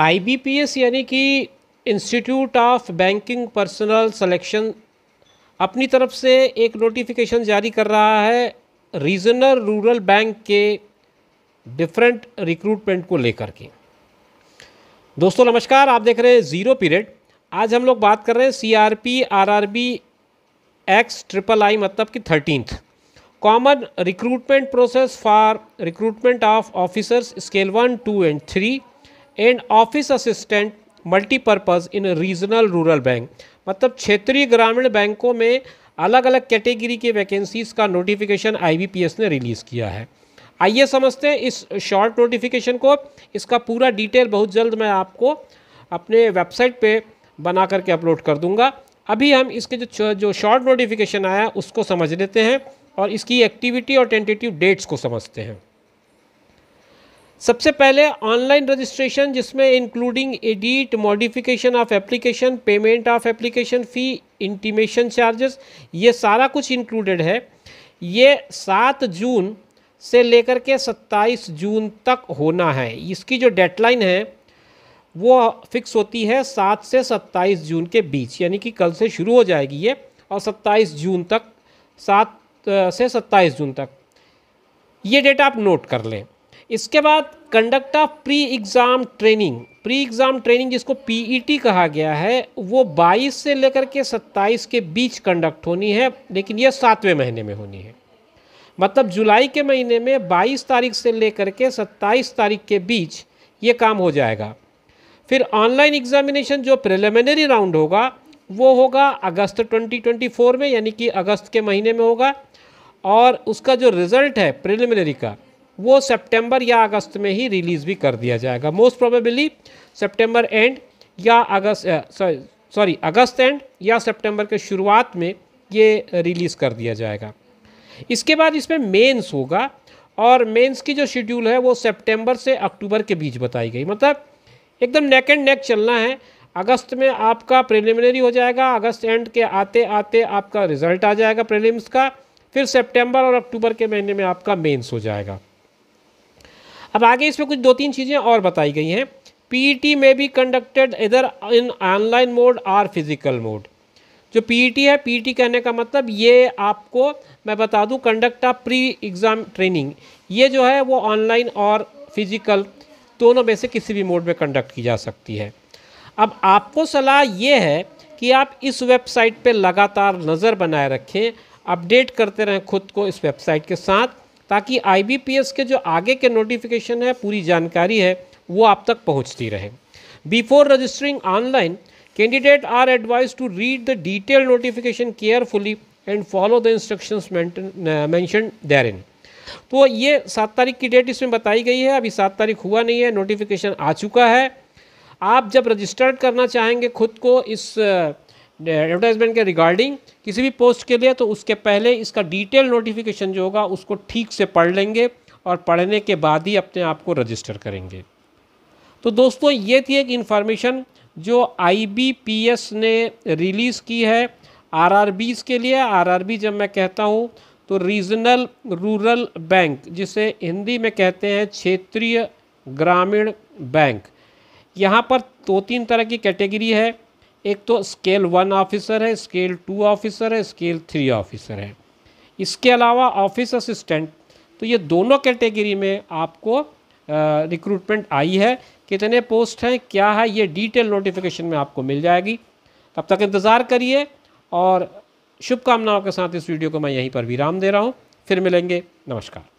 IBPS यानी कि institute of banking personnel selection अपनी तरफ से एक नोटिफिकेशन जारी कर रहा है रीजनल रूरल बैंक के डिफरेंट रिक्रूटमेंट को लेकर के दोस्तों नमस्कार आप देख रहे हैं ज़ीरो पीरियड आज हम लोग बात कर रहे हैं C R P R R B X triple I मतलब कि thirteenth common recruitment process for recruitment of officers scale one two and three and office assistant multipurpose in regional rural bank मतलब क्षेत्रीय ग्रामीण बैंकों में अलग अलग कैटेगरी के वैकेंसीज़ का नोटिफिकेशन आईबीपीएस ने रिलीज़ किया है आइए समझते हैं इस शॉर्ट नोटिफिकेशन को इसका पूरा डिटेल बहुत जल्द मैं आपको अपने वेबसाइट पे बना करके अपलोड कर दूंगा अभी हम इसके जो जो शॉर्ट नोटिफिकेशन आया उसको समझ लेते हैं और इसकी एक्टिविटी और टेंटेटिव डेट्स को समझते हैं सबसे पहले ऑनलाइन रजिस्ट्रेशन जिसमें including edit modification of application payment of application fee intimation charges ये सारा कुछ इंक्लूडेड है ये सात जून से लेकर के सत्ताईस जून तक होना है इसकी जो डेडलाइन है वो फिक्स होती है सात से सत्ताईस जून के बीच यानी कि कल से शुरू हो जाएगी ये और सत्ताईस जून तक सात से सत्ताईस जून तक ये डेट आप नोट कर लें इसके बाद conduct of pre exam training pre exam training जिसको पीईटी e कहा गया है वो 22 से लेकर के 27 के बीच कंडक्ट होनी है लेकिन यह सातवें महीने में होनी है मतलब जुलाई के महीने में 22 तारीख से लेकर के 27 तारीख के बीच ये काम हो जाएगा फिर ऑनलाइन एग्जामिनेशन जो प्रिलिमिनरी राउंड होगा वो होगा अगस्त 2024 में यानी कि अगस्त के महीने में होगा और उसका जो रिज़ल्ट है प्रिलिमिनरी का वो सितंबर या अगस्त में ही रिलीज़ भी कर दिया जाएगा मोस्ट प्रोबेबली सितंबर एंड या अगस्त सॉरी अगस्त एंड या सितंबर के शुरुआत में ये रिलीज़ कर दिया जाएगा इसके बाद इसमें मेंस होगा और मेंस की जो शेड्यूल है वो सितंबर से अक्टूबर के बीच बताई गई मतलब एकदम नेक एंड नेक चलना है अगस्त में आपका प्रिलिमिनरी हो जाएगा अगस्त एंड के आते आते आपका रिजल्ट आ जाएगा प्रिलिम्स का फिर सितंबर और अक्टूबर के महीने में आपका मेंस हो जाएगा अब आगे इसमें कुछ दो तीन चीज़ें और बताई गई हैं पीईटी e में भी कंडक्टेड इधर इन ऑनलाइन मोड और फिजिकल मोड जो पीईटी e है पीईटी e कहने का मतलब ये आपको मैं बता दूं conduct a pre exam training ये जो है वो ऑनलाइन और फिजिकल दोनों में से किसी भी मोड में कंडक्ट की जा सकती है अब आपको सलाह ये है कि आप इस वेबसाइट पे लगातार नज़र बनाए रखें अपडेट करते रहें खुद को इस वेबसाइट के साथ ताकि आईबीपीएस के जो आगे के नोटिफिकेशन है पूरी जानकारी है वो आप तक पहुँचती रहे before registering online candidate are advise to read the detail notification carefully and follow the instructions mention there in तो ये सात तारीख की डेट इसमें बताई गई है अभी सात तारीख हुआ नहीं है नोटिफिकेशन आ चुका है आप जब रजिस्टर्ड करना चाहेंगे खुद को इस एडवर्टाइजमेंट के रिगार्डिंग किसी भी पोस्ट के लिए तो उसके पहले इसका डिटेल नोटिफिकेशन जो होगा उसको ठीक से पढ़ लेंगे और पढ़ने के बाद ही अपने आप को रजिस्टर करेंगे तो दोस्तों ये थी एक इन्फॉर्मेशन जो आईबीपीएस ने रिलीज़ की है आरआरबीज़ के लिए आरआरबी जब मैं कहता हूँ तो रीजनल रूरल बैंक जिसे हिंदी में कहते हैं क्षेत्रीय ग्रामीण बैंक यहाँ पर दो तीन तरह की कैटेगरी है एक तो स्केल वन ऑफिसर है स्केल टू ऑफिसर है स्केल थ्री ऑफिसर है इसके अलावा ऑफिस असिस्टेंट तो ये दोनों कैटेगरी में आपको रिक्रूटमेंट आई है कितने पोस्ट हैं क्या है ये डिटेल नोटिफिकेशन में आपको मिल जाएगी तब तक इंतज़ार करिए और शुभकामनाओं के साथ इस वीडियो को मैं यहीं पर विराम दे रहा हूँ फिर मिलेंगे नमस्कार